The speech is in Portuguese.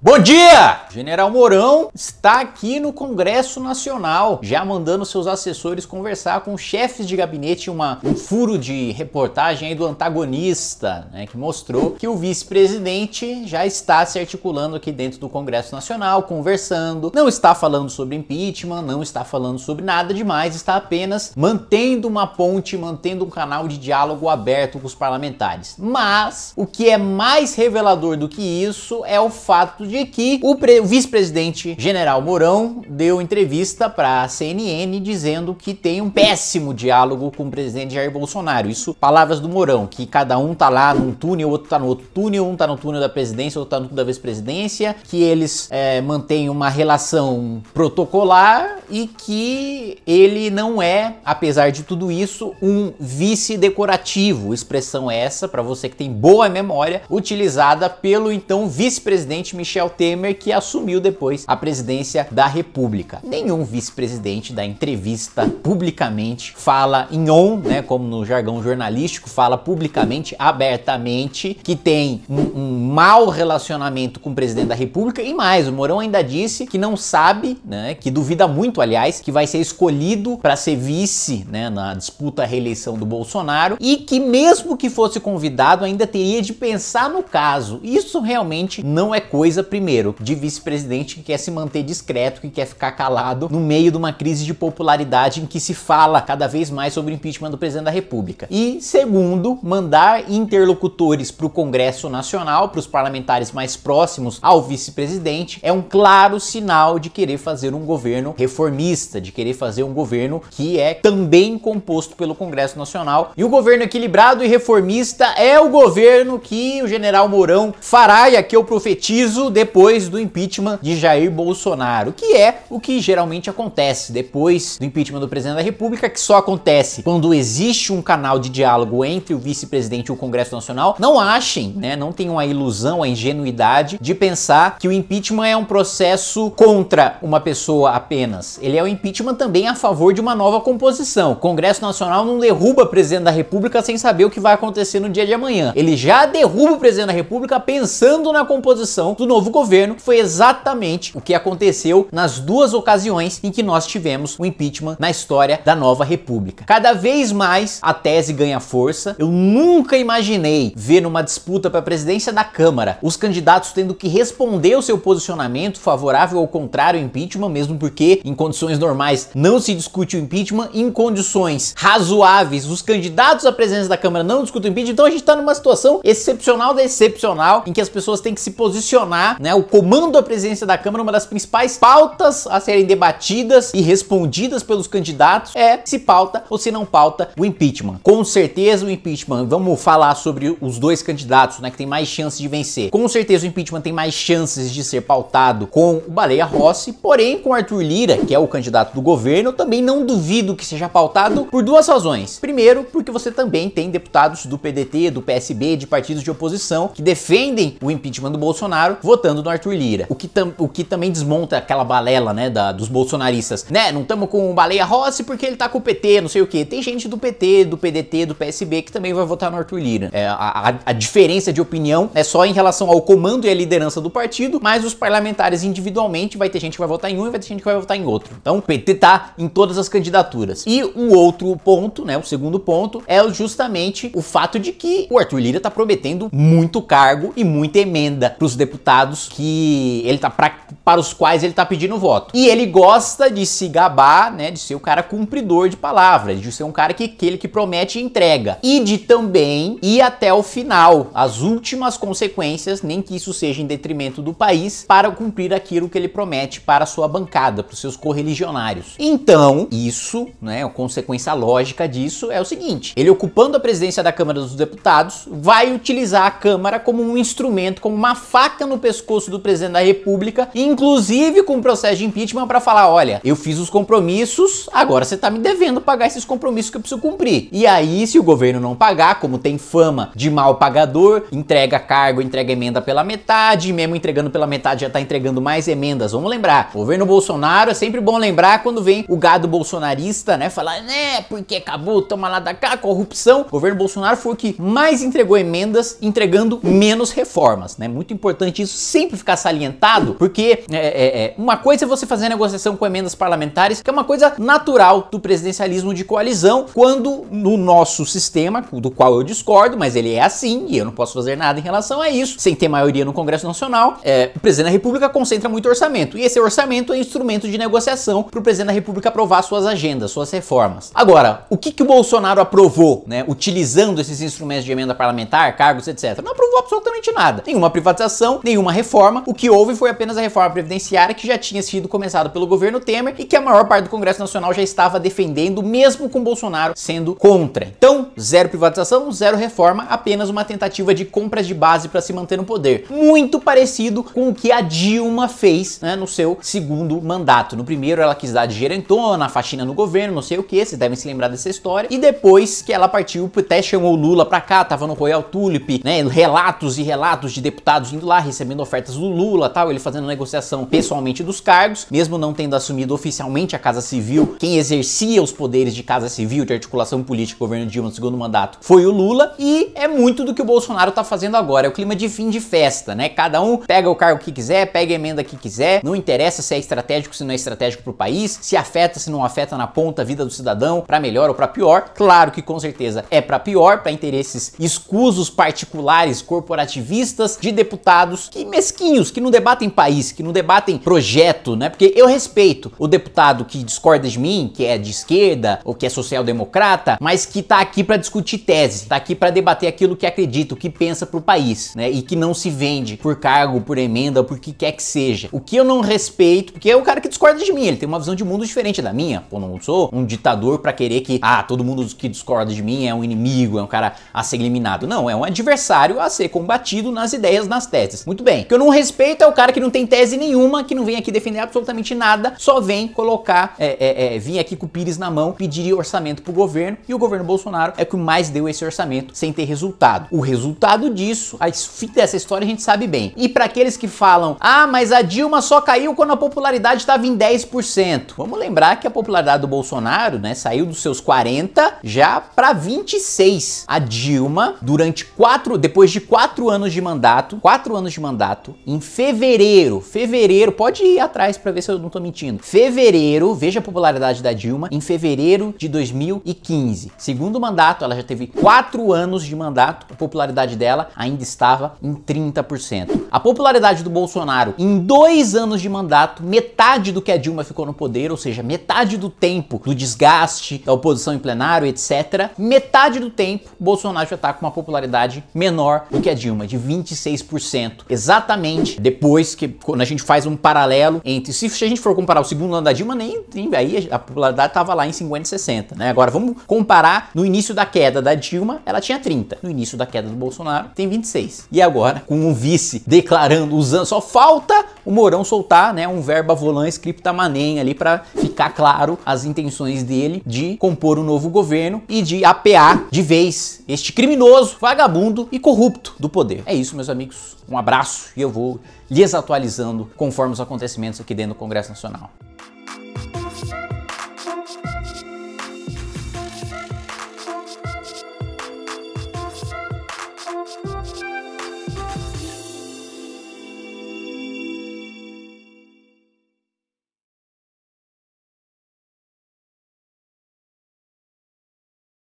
Bom dia! General Mourão está aqui no Congresso Nacional, já mandando seus assessores conversar com chefes de gabinete, uma, um furo de reportagem aí do antagonista, né, que mostrou que o vice-presidente já está se articulando aqui dentro do Congresso Nacional, conversando, não está falando sobre impeachment, não está falando sobre nada demais, está apenas mantendo uma ponte, mantendo um canal de diálogo aberto com os parlamentares. Mas o que é mais revelador do que isso é o fato de que o, o vice-presidente general Mourão deu entrevista para a CNN dizendo que tem um péssimo diálogo com o presidente Jair Bolsonaro. Isso, palavras do Mourão, que cada um tá lá num túnel, outro tá no outro túnel, um tá no túnel da presidência, outro tá no túnel da vice-presidência, que eles é, mantêm uma relação protocolar e que ele não é, apesar de tudo isso, um vice decorativo. Expressão essa, para você que tem boa memória, utilizada pelo então vice-presidente Michel Michel Temer, que assumiu depois a presidência da República. Nenhum vice-presidente da entrevista publicamente fala em on, né, como no jargão jornalístico, fala publicamente, abertamente, que tem um, um mau relacionamento com o presidente da República e mais, o Morão ainda disse que não sabe, né, que duvida muito, aliás, que vai ser escolhido para ser vice, né, na disputa à reeleição do Bolsonaro e que mesmo que fosse convidado ainda teria de pensar no caso. Isso realmente não é coisa primeiro, de vice-presidente que quer se manter discreto, que quer ficar calado no meio de uma crise de popularidade em que se fala cada vez mais sobre o impeachment do presidente da República. E segundo, mandar interlocutores para o Congresso Nacional, para os parlamentares mais próximos ao vice-presidente, é um claro sinal de querer fazer um governo reformista, de querer fazer um governo que é também composto pelo Congresso Nacional. E o governo equilibrado e reformista é o governo que o general Mourão fará, e aqui eu profetizo, depois do impeachment de Jair Bolsonaro, que é o que geralmente acontece depois do impeachment do presidente da República, que só acontece quando existe um canal de diálogo entre o vice-presidente e o Congresso Nacional. Não achem, né, não tenham a ilusão, a ingenuidade de pensar que o impeachment é um processo contra uma pessoa apenas. Ele é um impeachment também a favor de uma nova composição. O Congresso Nacional não derruba o presidente da República sem saber o que vai acontecer no dia de amanhã. Ele já derruba o presidente da República pensando na composição do novo novo governo foi exatamente o que aconteceu nas duas ocasiões em que nós tivemos o impeachment na história da nova república. Cada vez mais a tese ganha força. Eu nunca imaginei ver numa disputa para a presidência da Câmara os candidatos tendo que responder o seu posicionamento favorável ou contrário ao impeachment, mesmo porque em condições normais não se discute o impeachment, em condições razoáveis os candidatos à presidência da Câmara não discutem o impeachment, então a gente está numa situação excepcional da excepcional em que as pessoas têm que se posicionar né, o comando à presidência da Câmara, uma das principais pautas a serem debatidas e respondidas pelos candidatos é se pauta ou se não pauta o impeachment. Com certeza o impeachment, vamos falar sobre os dois candidatos, né, que tem mais chances de vencer. Com certeza o impeachment tem mais chances de ser pautado com o Baleia Rossi, porém com Arthur Lira, que é o candidato do governo, também não duvido que seja pautado por duas razões. Primeiro, porque você também tem deputados do PDT, do PSB, de partidos de oposição que defendem o impeachment do Bolsonaro, votando votando no Arthur Lira. O que, tam, o que também desmonta aquela balela, né, da, dos bolsonaristas. Né, não estamos com o Baleia Rossi porque ele tá com o PT, não sei o que. Tem gente do PT, do PDT, do PSB que também vai votar no Arthur Lira. É, a, a, a diferença de opinião é só em relação ao comando e à liderança do partido, mas os parlamentares individualmente vai ter gente que vai votar em um e vai ter gente que vai votar em outro. Então, o PT tá em todas as candidaturas. E o outro ponto, né, o segundo ponto, é justamente o fato de que o Arthur Lira tá prometendo muito cargo e muita emenda pros deputados deputados que ele tá pra, para os quais ele tá pedindo voto. E ele gosta de se gabar, né, de ser o cara cumpridor de palavras, de ser um cara que aquele que promete entrega e de também ir até o final, as últimas consequências, nem que isso seja em detrimento do país, para cumprir aquilo que ele promete para a sua bancada, para os seus correligionários. Então, isso, né, a consequência lógica disso é o seguinte: ele ocupando a presidência da Câmara dos Deputados, vai utilizar a Câmara como um instrumento, como uma faca no pescoço pescoço do presidente da República, inclusive com o processo de impeachment para falar, olha, eu fiz os compromissos, agora você tá me devendo pagar esses compromissos que eu preciso cumprir. E aí, se o governo não pagar, como tem fama de mal pagador, entrega cargo, entrega emenda pela metade, mesmo entregando pela metade já tá entregando mais emendas. Vamos lembrar, o governo Bolsonaro é sempre bom lembrar quando vem o gado bolsonarista, né, falar, né, porque acabou, toma lá da cá, corrupção. O governo Bolsonaro foi o que mais entregou emendas, entregando menos reformas, né? Muito importante isso sempre ficar salientado, porque é, é, é, uma coisa é você fazer negociação com emendas parlamentares, que é uma coisa natural do presidencialismo de coalizão, quando no nosso sistema, do qual eu discordo, mas ele é assim e eu não posso fazer nada em relação a isso, sem ter maioria no Congresso Nacional, é, o presidente da República concentra muito orçamento e esse orçamento é instrumento de negociação para o presidente da República aprovar suas agendas, suas reformas. Agora, o que, que o Bolsonaro aprovou, né, utilizando esses instrumentos de emenda parlamentar, cargos, etc? Não aprovou absolutamente nada. Nenhuma privatização, nenhuma reforma. O que houve foi apenas a reforma previdenciária que já tinha sido começada pelo governo Temer e que a maior parte do Congresso Nacional já estava defendendo, mesmo com Bolsonaro sendo contra. Então, zero privatização, zero reforma, apenas uma tentativa de compras de base para se manter no poder. Muito parecido com o que a Dilma fez né, no seu segundo mandato. No primeiro, ela quis dar de gerentona, faxina no governo, não sei o que, vocês devem se lembrar dessa história. E depois que ela partiu, até chamou o Lula para cá, tava no Royal Tulip, né? Relatos e relatos de deputados indo lá, recebendo ofertas do Lula, tal, ele fazendo negociação pessoalmente dos cargos, mesmo não tendo assumido oficialmente a Casa Civil, quem exercia os poderes de Casa Civil, de articulação política, governo Dilma no segundo mandato, foi o Lula, e é muito do que o Bolsonaro tá fazendo agora, é o clima de fim de festa, né? Cada um pega o cargo que quiser, pega a emenda que quiser, não interessa se é estratégico, se não é estratégico pro país, se afeta, se não afeta na ponta a vida do cidadão, para melhor ou para pior, claro que com certeza é para pior, para interesses escusos particulares, corporativistas, de deputados, que mesquinhos, que não debatem país, que não debatem projeto, né? Porque eu respeito o deputado que discorda de mim, que é de esquerda ou que é social-democrata, mas que tá aqui para discutir tese, tá aqui para debater aquilo que acredita, o que pensa pro país, né? E que não se vende por cargo, por emenda, por que quer que seja. O que eu não respeito, porque é o cara que discorda de mim, ele tem uma visão de mundo diferente da minha. Pô, não sou um ditador para querer que, ah, todo mundo que discorda de mim é um inimigo, é um cara a ser eliminado. Não, é um adversário a ser combatido nas ideias, nas teses. Muito bem, que eu não respeito é o cara que não tem tese nenhuma, que não vem aqui defender absolutamente nada, só vem colocar, é, é, é aqui com o Pires na mão, pedir orçamento pro governo, e o governo Bolsonaro é que mais deu esse orçamento sem ter resultado. O resultado disso, a fim dessa história a gente sabe bem. E para aqueles que falam, ah, mas a Dilma só caiu quando a popularidade estava em 10%. Vamos lembrar que a popularidade do Bolsonaro, né, saiu dos seus 40 já para 26. A Dilma, durante quatro, depois de quatro anos de mandato, quatro anos de mandato, contrato em fevereiro. Fevereiro, pode ir atrás para ver se eu não tô mentindo. Fevereiro, veja a popularidade da Dilma, em fevereiro de 2015. Segundo mandato, ela já teve quatro anos de mandato, a popularidade dela ainda estava em 30%. A popularidade do Bolsonaro em dois anos de mandato, metade do que a Dilma ficou no poder, ou seja, metade do tempo do desgaste da oposição em plenário, etc. Metade do tempo, Bolsonaro já está com uma popularidade menor do que a Dilma, de 26%. Exatamente exatamente depois que quando a gente faz um paralelo entre se a gente for comparar o segundo ano da Dilma, nem, aí a popularidade estava lá em 50, 60, né? Agora vamos comparar no início da queda da Dilma, ela tinha 30. No início da queda do Bolsonaro, tem 26. E agora, com o um vice declarando usando, só falta o Mourão soltar, né, um verba volante scripta manem ali para ficar claro as intenções dele de compor um novo governo e de apear de vez este criminoso, vagabundo e corrupto do poder. É isso, meus amigos. Um abraço e eu vou lhes atualizando conforme os acontecimentos aqui dentro do Congresso Nacional.